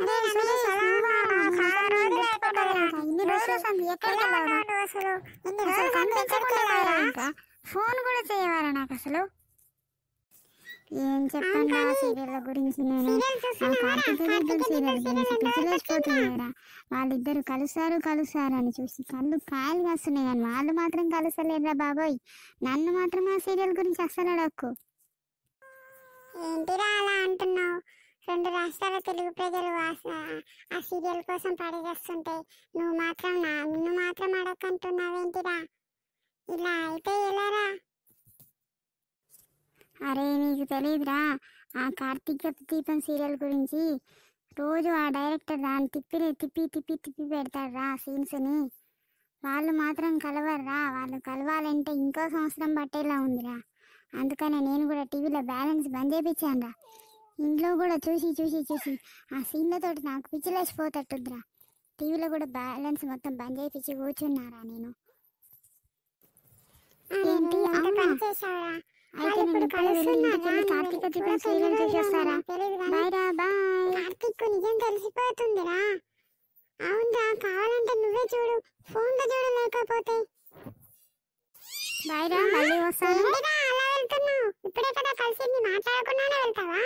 phone కూడా చేయవారా నాకు అసలు ఏం సీరియల్ గురించి వాళ్ళిద్దరు కలుస్తారు కలుస్తారు అని చూసి కళ్ళు కాయలు కాస్తున్నాయి కానీ వాళ్ళు మాత్రం కలుసలేదురా బాబోయ్ నన్ను మాత్రం ఆ సీరియల్ గురించి అసలు అడక్కు ఏంటిరా అలా అంటున్నావు రాష్ట్రాల తెలుగు ప్రజలు ఆ సీరియల్ కోసం పడేసేస్తుంటే నువ్వు మాత్రం నా నిన్ను మాత్రం అడగంటున్నావేంటిరా ఇలా అయితే ఎలారా అరే నీకు తెలియదురా ఆ కార్తీక దీపం సీరియల్ గురించి రోజు ఆ డైరెక్టర్ దాన్ని తిప్పి తిప్పి తిప్పి తిప్పి పెడతాడురా సీన్స్ని వాళ్ళు మాత్రం కలవరురా వాళ్ళు కలవాలంటే ఇంకో సంవత్సరం పట్టేలా ఉందిరా అందుకనే నేను కూడా టీవీలో బ్యాలెన్స్ బంద్ చేయించాను రా ఇంట్లో కూడా చూసి చూసి చూసి ఆ సీన్లతో నాకు పిచ్చిలేసిపోతట్టుందిరా టీవీలో కూడా బ్యాలెన్స్ మొత్తం బంద్ చేయించి కూర్చున్నారా నేను అయితే నిజం తెలిసిపోతుందిరా కావాలంటే నువ్వే చూడు ఫోన్ చూడు లేకపోతే బాయ్ రా మళ్ళీ వస్తాను అలా వెళ్తున్నావు ఇప్పుడే కదా కలిసి మాట్లాడుకున్నానే వెళ్తావా